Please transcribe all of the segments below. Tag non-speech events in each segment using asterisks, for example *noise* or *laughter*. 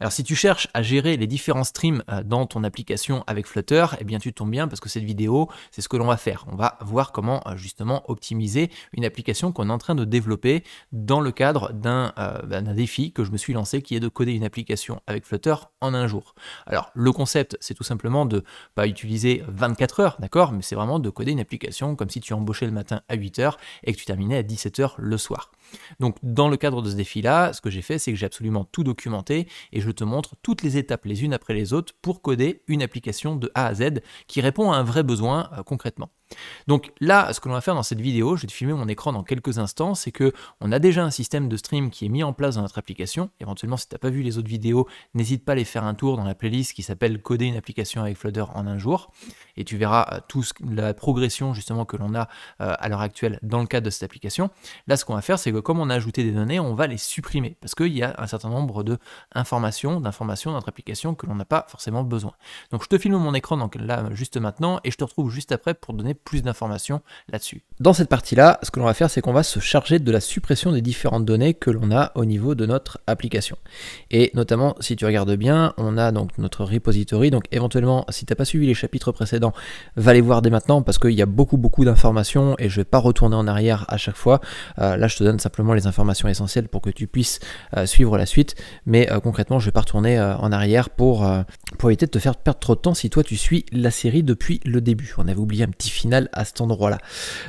Alors si tu cherches à gérer les différents streams euh, dans ton application avec Flutter, eh bien tu tombes bien parce que cette vidéo, c'est ce que l'on va faire. On va voir comment euh, justement optimiser une application qu'on est en train de développer dans le cadre euh, bah, d'un défi que je me suis lancé qui est de coder une application avec Flutter en un jour. Alors le concept, c'est tout simplement de pas utiliser 24 heures, d'accord, mais c'est vraiment de coder une application comme si tu embauchais le matin à 8 heures et que tu terminais à 17 heures le soir. Donc dans le cadre de ce défi-là, ce que j'ai fait, c'est que j'ai absolument tout documenté et je te montre toutes les étapes les unes après les autres pour coder une application de A à Z qui répond à un vrai besoin euh, concrètement. Donc là, ce que l'on va faire dans cette vidéo, je vais te filmer mon écran dans quelques instants, c'est que on a déjà un système de stream qui est mis en place dans notre application. Éventuellement, si tu n'as pas vu les autres vidéos, n'hésite pas à les faire un tour dans la playlist qui s'appelle Coder une application avec Flutter en un jour. Et tu verras euh, toute la progression justement que l'on a euh, à l'heure actuelle dans le cadre de cette application. Là, ce qu'on va faire, c'est comme on a ajouté des données, on va les supprimer parce qu'il y a un certain nombre d'informations, d'informations, notre application que l'on n'a pas forcément besoin. Donc je te filme mon écran donc là juste maintenant et je te retrouve juste après pour donner plus d'informations là-dessus. Dans cette partie-là, ce que l'on va faire, c'est qu'on va se charger de la suppression des différentes données que l'on a au niveau de notre application. Et notamment, si tu regardes bien, on a donc notre repository. Donc éventuellement, si tu n'as pas suivi les chapitres précédents, va les voir dès maintenant parce qu'il y a beaucoup beaucoup d'informations et je vais pas retourner en arrière à chaque fois. Euh, là, je te donne simplement les informations essentielles pour que tu puisses euh, suivre la suite. Mais euh, concrètement, je vais pas retourner euh, en arrière pour, pour éviter de te faire perdre trop de temps si toi tu suis la série depuis le début. On avait oublié un petit final à cet endroit-là.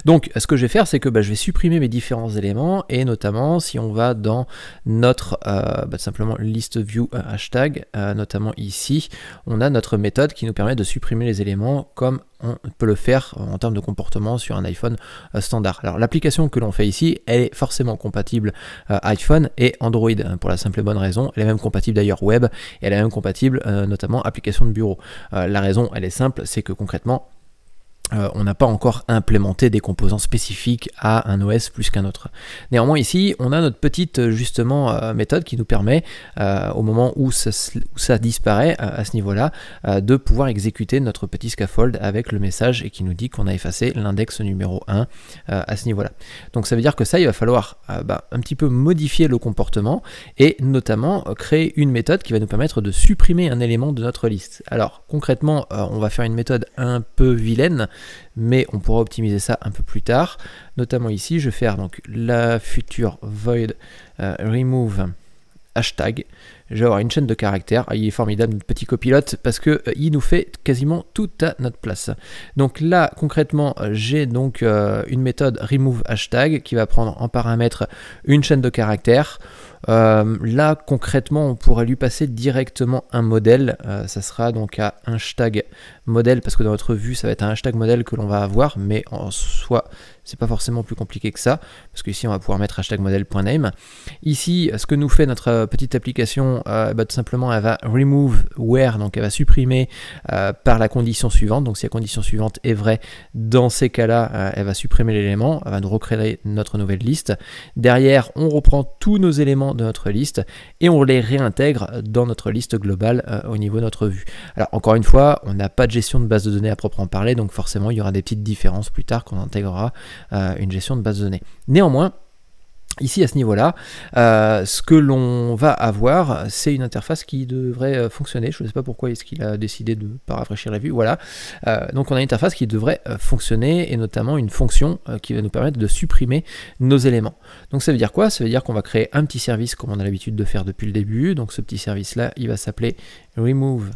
Donc ce que je vais faire, c'est que bah, je vais supprimer mes différents éléments et notamment si on va dans notre bah, simplement list view hashtag, notamment ici, on a notre méthode qui nous permet de supprimer les éléments comme on peut le faire en termes de comportement sur un iPhone standard. Alors l'application que l'on fait ici, elle est forcément compatible euh, iPhone et Android, euh, pour la simple et bonne raison. Elle est même compatible d'ailleurs web, et elle est même compatible euh, notamment application de bureau. la raison, elle est simple, c'est que concrètement, euh, on n'a pas encore implémenté des composants spécifiques à un OS plus qu'un autre. Néanmoins ici, on a notre petite euh, justement euh, méthode qui nous permet, au moment où ça, disparaît à ce niveau-là, de pouvoir exécuter notre petit scaffold avec le message et qui nous dit qu'on a effacé l'index numéro 1 à ce niveau-là. Donc ça veut dire que ça, il va falloir bah, un petit peu modifier le comportement et notamment créer une méthode qui va nous permettre de supprimer un élément de notre liste. Alors concrètement, on va faire une méthode un peu vilaine mais on pourra optimiser ça un peu plus tard. Notamment ici, je vais faire donc la future void euh, remove hashtag je vais avoir une chaîne de caractères. Ah, il est formidable, notre petit copilote, parce qu'il euh, nous fait quasiment tout à notre place. Donc là, concrètement, euh, j'ai donc euh, une méthode remove hashtag qui va prendre en paramètre une chaîne de caractères. là, concrètement, on pourrait lui passer directement un modèle. ça sera donc à hashtag modèle, parce que dans notre vue, ça va être un hashtag modèle que l'on va avoir, mais en soi, c'est pas forcément plus compliqué que ça, parce qu'ici, on va pouvoir mettre hashtag modèle.name. Ici, ce que nous fait notre petite application euh, bah, tout simplement, elle va remove where, donc elle va supprimer euh, par la condition suivante. Donc si la condition suivante est vraie, dans ces cas-là, euh, elle va supprimer l'élément, elle va nous recréer notre nouvelle liste. Derrière, on reprend tous nos éléments de notre liste et on les réintègre dans notre liste globale au niveau de notre vue. Alors encore une fois, on n'a pas de gestion de base de données à proprement parler, donc forcément, il y aura des petites différences plus tard qu'on intégrera une gestion de base de données. Néanmoins, Ici, à ce niveau-là, euh, ce que l'on va avoir, c'est une interface qui devrait euh, fonctionner. Je ne sais pas pourquoi est-ce qu'il a décidé de ne pas rafraîchir la vue. Voilà. Euh, donc on a une interface qui devrait fonctionner et notamment une fonction qui va nous permettre de supprimer nos éléments. Donc ça veut dire quoi Ça veut dire qu'on va créer un petit service comme on a l'habitude de faire depuis le début. Donc ce petit service-là, il va s'appeler remove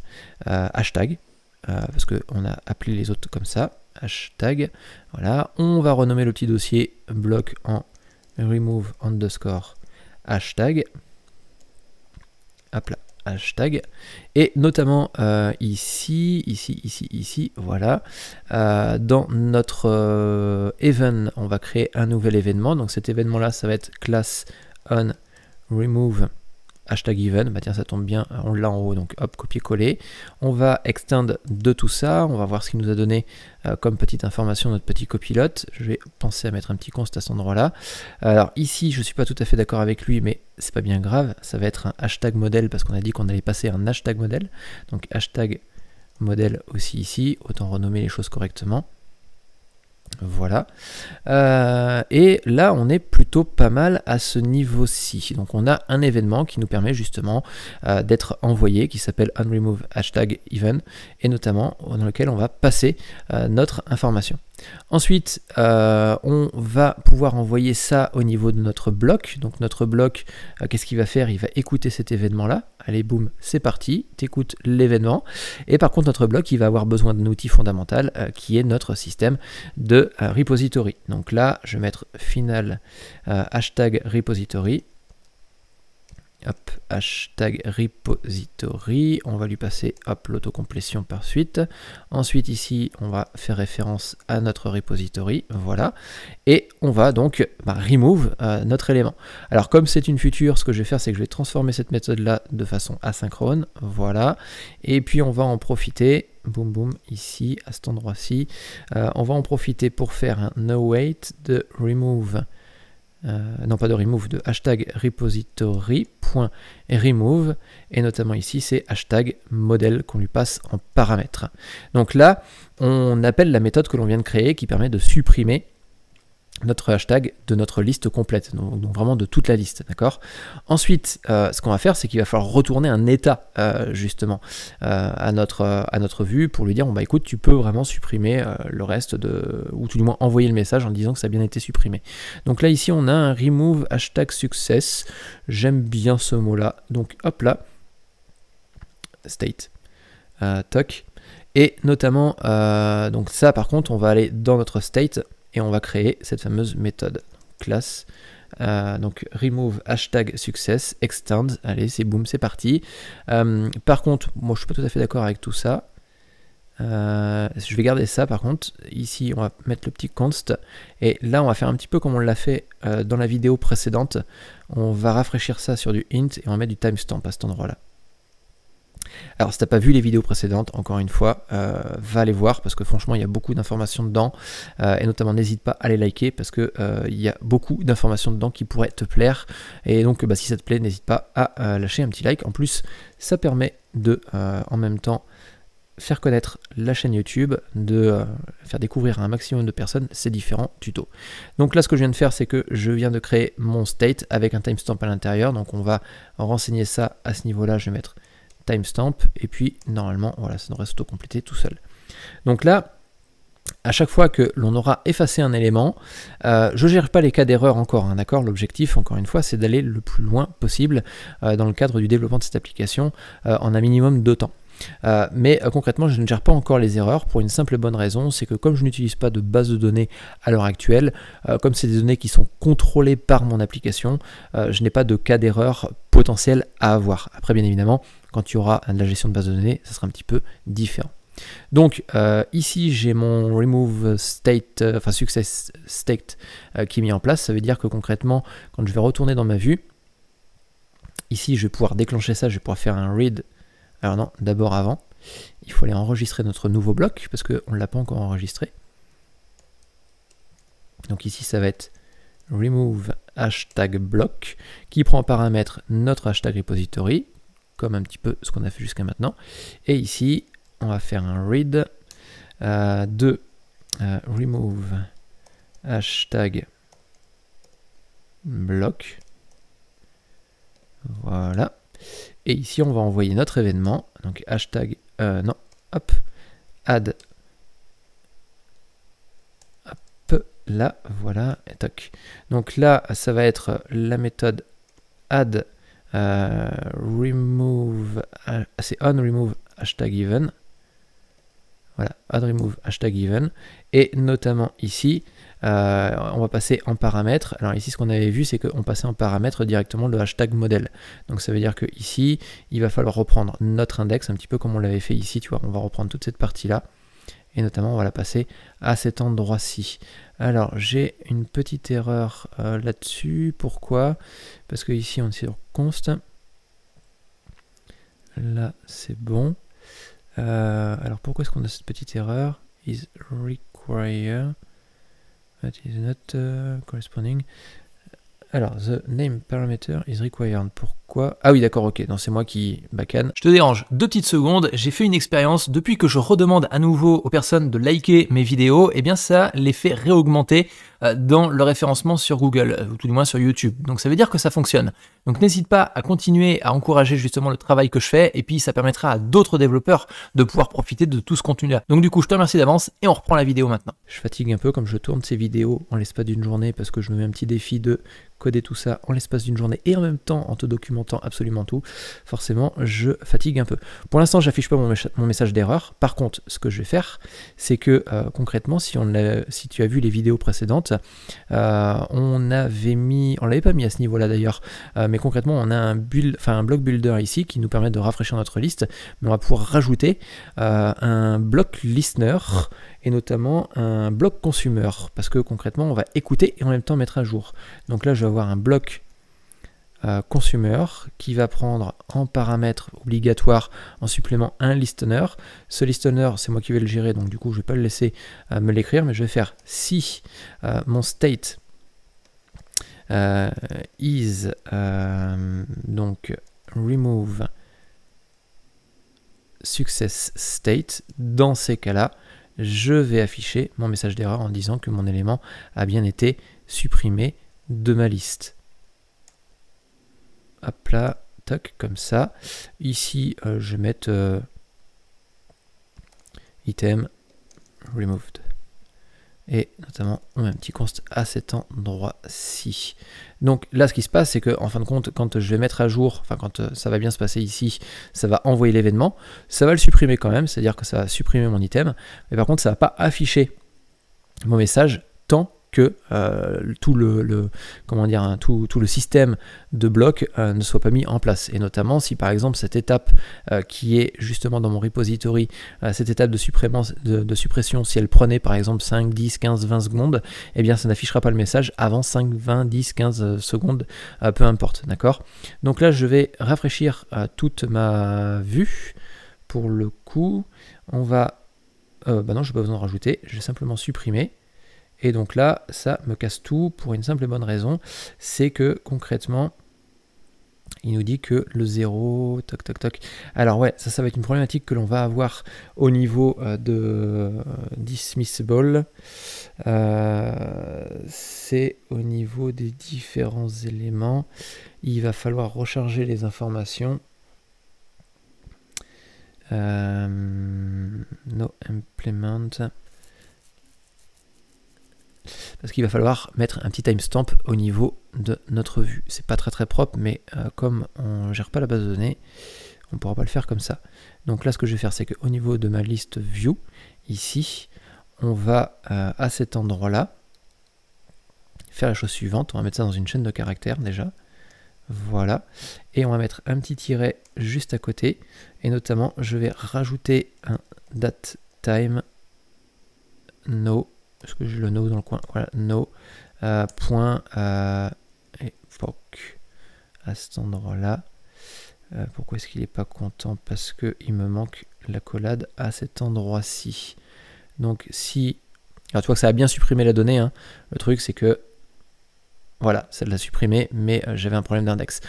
hashtag parce qu'on a appelé les autres comme ça hashtag. Voilà, on va renommer le petit dossier bloc en remove underscore hashtag. Hop là, hashtag. Et notamment euh, ici, ici, ici, ici, voilà. Euh, dans notre euh, event, on va créer un nouvel événement. Donc cet événement-là, ça va être class on remove hashtag even, bah tiens ça tombe bien, on l'a en haut, donc hop, copier-coller. On va extendre de tout ça, on va voir ce qu'il nous a donné euh, comme petite information notre petit copilote. Je vais penser à mettre un petit const à cet endroit-là. Alors ici, je ne suis pas tout à fait d'accord avec lui, mais c'est pas bien grave, ça va être un hashtag modèle parce qu'on a dit qu'on allait passer un hashtag modèle. Donc hashtag modèle aussi ici, autant renommer les choses correctement. Voilà. Euh, et là, on est plutôt pas mal à ce niveau-ci. Donc, on a un événement qui nous permet justement euh, d'être envoyé, qui s'appelle unremove hashtag event, et notamment euh, dans lequel on va passer notre information. Ensuite, euh, on va pouvoir envoyer ça au niveau de notre bloc. Donc notre bloc, euh, qu'est-ce qu'il va faire Il va écouter cet événement-là. Allez, boum, c'est parti, t'écoutes l'événement. Et par contre, notre bloc, il va avoir besoin d'un outil fondamental euh, qui est notre système de repository. Donc là, je vais mettre final hashtag repository. Hop, hashtag repository, on va lui passer l'autocomplétion par suite. Ensuite ici, on va faire référence à notre repository, voilà. Et on va donc bah, remove euh, notre élément. Alors comme c'est une future, ce que je vais faire, c'est que je vais transformer cette méthode-là de façon asynchrone, voilà. Et puis on va en profiter boum boum ici à cet endroit-ci euh, on va en profiter pour faire un no wait de remove euh, non pas de remove, de hashtag repository.remove, et notamment ici c'est hashtag modèle qu'on lui passe en paramètre. Donc là, on appelle la méthode que l'on vient de créer qui permet de supprimer notre hashtag de notre liste complète, donc, vraiment de toute la liste, d'accord Ensuite, euh, ce qu'on va faire, c'est qu'il va falloir retourner un état, euh, justement, euh, à, notre, à notre vue pour lui dire, bon bah écoute, tu peux vraiment supprimer le reste de, ou tout du moins envoyer le message en disant que ça a bien été supprimé. Donc là, ici, on a un remove hashtag success, j'aime bien ce mot-là, donc hop là, state, toc, et notamment, donc ça par contre, on va aller dans notre state, et on va créer cette fameuse méthode classe. Euh, donc remove hashtag success extend. Allez, c'est boom, c'est parti. Euh, par contre, moi je suis pas tout à fait d'accord avec tout ça. Euh, je vais garder ça par contre. Ici, on va mettre le petit const. Et là, on va faire un petit peu comme on l'a fait dans la vidéo précédente. On va rafraîchir ça sur du int et on va mettre du timestamp à cet endroit-là. Alors si t'as pas vu les vidéos précédentes, encore une fois, euh, va les voir parce que franchement il y a beaucoup d'informations dedans euh, et notamment n'hésite pas à les liker parce que euh, il y a beaucoup d'informations dedans qui pourraient te plaire et donc bah, si ça te plaît n'hésite pas à lâcher un petit like. En plus ça permet de en même temps faire connaître la chaîne YouTube, de faire découvrir à un maximum de personnes ces différents tutos. Donc là, ce que je viens de faire, c'est que je viens de créer mon state avec un timestamp à l'intérieur. Donc on va renseigner ça à ce niveau-là. Je vais mettre timestamp, et puis normalement, voilà, ça devrait se compléter tout seul. Donc là, à chaque fois que l'on aura effacé un élément, euh, je gère pas les cas d'erreur encore, hein, d'accord L'objectif, encore une fois, c'est d'aller le plus loin possible euh, dans le cadre du développement de cette application euh, en un minimum de temps. mais concrètement, je ne gère pas encore les erreurs pour une simple bonne raison, c'est que comme je n'utilise pas de base de données à l'heure actuelle, comme c'est des données qui sont contrôlées par mon application, je n'ai pas de cas d'erreur potentiel à avoir. Après, bien évidemment, quand il y aura de la gestion de base de données, ça sera un petit peu différent. Donc euh, ici j'ai mon remove state, euh, enfin success state euh, qui est mis en place. Ça veut dire que concrètement, quand je vais retourner dans ma vue, ici je vais pouvoir déclencher ça, je vais pouvoir faire un read. Alors non, d'abord avant, il faut aller enregistrer notre nouveau bloc parce qu'on ne l'a pas encore enregistré. Donc ici ça va être remove hashtag block qui prend en paramètre notre hashtag repository, comme un petit peu ce qu'on a fait jusqu'à maintenant. Et ici, on va faire un read euh, de euh, remove hashtag block. Voilà. Et ici, on va envoyer notre événement. Donc hashtag, euh, non, hop, add là, voilà, et toc. Donc là, ça va être la méthode add euh, remove, ah, c'est on remove hashtag even. Voilà, add remove hashtag even. Et notamment ici, euh, on va passer en paramètres. Alors ici, ce qu'on avait vu, c'est qu'on passait en paramètres directement le hashtag modèle. Donc ça veut dire que ici, il va falloir reprendre notre index, un petit peu comme on l'avait fait ici, tu vois, on va reprendre toute cette partie-là et notamment on va la passer à cet endroit-ci. Alors j'ai une petite erreur euh, là-dessus, pourquoi Parce que ici on est sur const, là c'est bon. Euh, alors pourquoi est-ce qu'on a cette petite erreur Is require that is not euh, corresponding. Alors, the name parameter is required. Pourquoi Ah oui, d'accord, ok. Non, c'est moi qui bacane. Je te dérange. Deux petites secondes. J'ai fait une expérience. Depuis que je redemande à nouveau aux personnes de liker mes vidéos, et eh bien, ça les fait réaugmenter euh, dans le référencement sur Google, euh, ou tout du moins sur YouTube. Donc, ça veut dire que ça fonctionne. Donc, n'hésite pas à continuer à encourager justement le travail que je fais. Et puis, ça permettra à d'autres développeurs de pouvoir profiter de tout ce contenu-là. Donc, du coup, je te remercie d'avance et on reprend la vidéo maintenant. Je fatigue un peu comme je tourne ces vidéos on en pas d'une journée parce que je me mets un petit défi de coder tout ça en l'espace d'une journée et en même temps en te documentant absolument tout, forcément je fatigue un peu. Pour l'instant j'affiche pas mon, message d'erreur, par contre ce que je vais faire c'est que euh, concrètement si, on si tu as vu les vidéos précédentes, euh, on avait mis, on l'avait pas mis à ce niveau là d'ailleurs, euh, mais concrètement on a un, build, enfin, un bloc builder ici qui nous permet de rafraîchir notre liste, mais on va pouvoir rajouter un bloc listener et notamment un bloc consumer, parce que concrètement, on va écouter et en même temps mettre à jour. Donc là, je vais avoir un bloc euh, consumer qui va prendre en paramètre obligatoire en supplément un listener. Ce listener, c'est moi qui vais le gérer, donc du coup, je vais pas le laisser euh, me l'écrire, mais je vais faire si euh, mon state is donc remove success state, dans ces cas-là, je vais afficher mon message d'erreur en disant que mon élément a bien été supprimé de ma liste. Hop là, toc, comme ça. Ici, euh, je vais mettre euh, item removed. Et notamment, on met un petit const à cet endroit-ci. Donc là, ce qui se passe, c'est que en fin de compte, quand je vais mettre à jour, enfin quand euh, ça va bien se passer ici, ça va envoyer l'événement, ça va le supprimer quand même, c'est-à-dire que ça va supprimer mon item, mais par contre, ça va pas afficher mon message tant que euh, tout, le, comment dire, hein, tout, le système de blocs euh, ne soit pas mis en place. Et notamment si par exemple cette étape euh, qui est justement dans mon repository, cette étape de, de, suppression, si elle prenait par exemple 5, 10, 15, 20 secondes, eh bien ça n'affichera pas le message avant 5, 20, 10, 15 secondes, peu importe. D'accord Donc là je vais rafraîchir toute ma vue. Pour le coup, on va... bah non, je n'ai pas besoin de rajouter, je vais simplement supprimer. Et donc là, ça me casse tout pour une simple et bonne raison, c'est que concrètement, il nous dit que le 0, toc toc toc. Alors ouais, ça, ça va être une problématique que l'on va avoir au niveau euh, de euh, dismissible. Euh, c'est au niveau des différents éléments. Il va falloir recharger les informations. no implement parce qu'il va falloir mettre un petit timestamp au niveau de notre vue. C'est pas très très propre, mais euh, comme on ne gère pas la base de données, on ne pourra pas le faire comme ça. Donc là, ce que je vais faire, c'est qu'au niveau de ma liste view, ici, on va euh, à cet endroit-là faire la chose suivante. On va mettre ça dans une chaîne de caractères déjà. Voilà. Et on va mettre un petit tiret juste à côté. Et notamment, je vais rajouter un date time no est-ce que j'ai le no dans le coin Voilà, no. Euh, point euh, à cet endroit-là. Euh, pourquoi est-ce qu'il n'est pas content Parce que il me manque l'accolade à cet endroit-ci. Donc si... Alors tu vois que ça a bien supprimé la donnée. Hein. Le truc c'est que... Voilà, ça l'a supprimé, mais j'avais un problème d'index.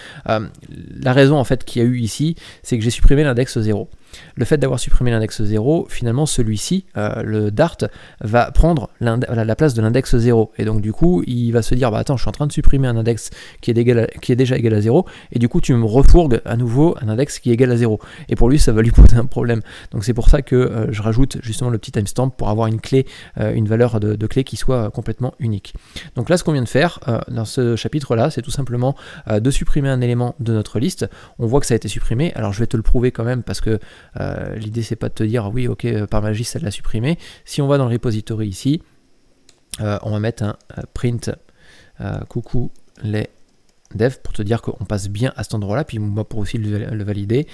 la raison en fait qu'il y a eu ici, c'est que j'ai supprimé l'index 0 le fait d'avoir supprimé l'index 0, finalement celui-ci, euh, le Dart, va prendre la place de l'index 0. Et donc du coup, il va se dire, bah attends, je suis en train de supprimer un index qui est, déjà égal à 0, et du coup tu me refourgues à nouveau un index qui est égal à 0. Et pour lui, ça va lui *laughs* poser un problème. Donc c'est pour ça que euh, je rajoute justement le petit timestamp pour avoir une clé, euh, une valeur de, clé qui soit complètement unique. Donc là, ce qu'on vient de faire dans ce chapitre-là, c'est tout simplement de supprimer un élément de notre liste. On voit que ça a été supprimé. Alors je vais te le prouver quand même parce que euh, l'idée, c'est pas de te dire, oui, ok, euh, par magie, ça l'a supprimé. Si on va dans le repository ici, euh, on va mettre un print coucou les devs pour te dire qu'on passe bien à cet endroit-là, puis moi pour aussi le valider.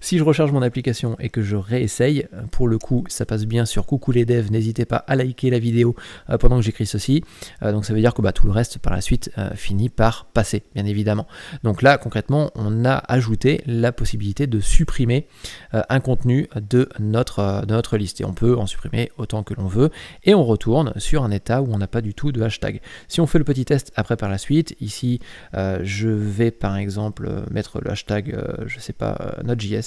Si je recharge mon application et que je réessaye, pour le coup, ça passe bien sur Coucou les devs, n'hésitez pas à liker la vidéo euh, pendant que j'écris ceci. Euh, donc ça veut dire que bah, tout le reste par la suite euh, finit par passer, bien évidemment. Donc là, concrètement, on a ajouté la possibilité de supprimer un contenu de notre, notre liste. Et on peut en supprimer autant que l'on veut. Et on retourne sur un état où on n'a pas du tout de hashtag. Si on fait le petit test après par la suite, ici, je vais par exemple mettre le hashtag, je je sais pas, notre Node.js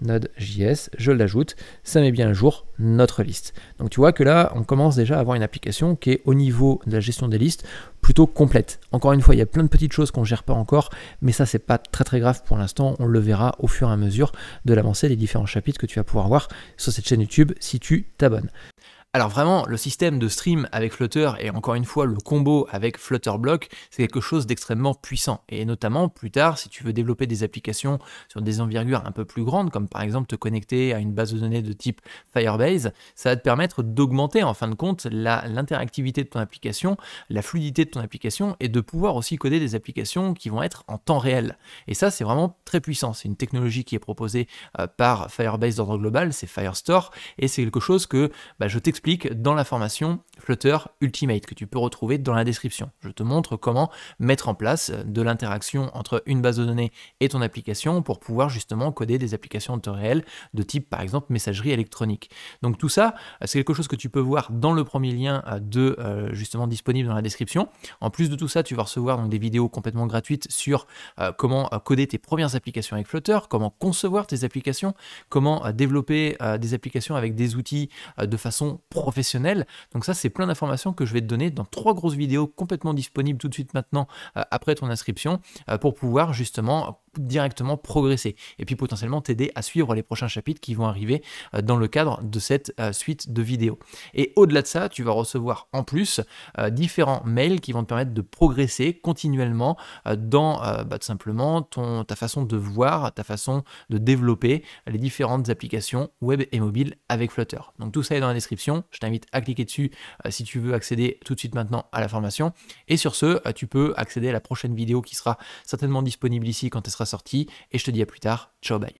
Node.js. je l'ajoute, ça met bien à jour notre liste. Donc tu vois que là, on commence déjà à avoir une application qui est au niveau de la gestion des listes plutôt complète. Encore une fois, il y a plein de petites choses qu'on ne gère pas encore, mais ça c'est pas très très grave pour l'instant, on le verra au fur et à mesure de l'avancée des différents chapitres que tu vas pouvoir voir sur cette chaîne YouTube si tu t'abonnes. Alors vraiment, le système de stream avec Flutter et encore une fois le combo avec Flutter Block, c'est quelque chose d'extrêmement puissant. Et notamment plus tard, si tu veux développer des applications sur des envergures un peu plus grandes, comme par exemple te connecter à une base de données de type Firebase, ça va te permettre d'augmenter en fin de compte l'interactivité de ton application, la fluidité de ton application et de pouvoir aussi coder des applications qui vont être en temps réel. Et ça, c'est vraiment très puissant. C'est une technologie qui est proposée euh, par Firebase d'ordre global, c'est Firestore, et c'est quelque chose que bah, je t'explique explique dans la formation Flutter Ultimate que tu peux retrouver dans la description. Je te montre comment mettre en place euh, de l'interaction entre une base de données et ton application pour pouvoir justement coder des applications en temps réel de type par exemple messagerie électronique. Donc tout ça, euh, c'est quelque chose que tu peux voir dans le premier lien euh, de justement disponible dans la description. En plus de tout ça, tu vas recevoir donc, des vidéos complètement gratuites sur comment coder tes premières applications avec Flutter, comment concevoir tes applications, comment développer des applications avec des outils de façon professionnel. Donc ça, c'est plein d'informations que je vais te donner dans trois grosses vidéos complètement disponibles tout de suite maintenant euh, après ton inscription euh, pour pouvoir justement directement progresser et puis potentiellement t'aider à suivre les prochains chapitres qui vont arriver euh, dans le cadre de cette euh, suite de vidéos. Et au-delà de ça, tu vas recevoir en plus euh, différents mails qui vont te permettre de progresser continuellement dans bah, tout simplement ton, ta façon de voir, ta façon de développer les différentes applications web et mobile avec Flutter. Donc tout ça est dans la description, je t'invite à cliquer dessus si tu veux accéder tout de suite maintenant à la formation. Et sur ce, tu peux accéder à la prochaine vidéo qui sera certainement disponible ici quand elle sera sortie Et je te dis à plus tard. Ciao, bye.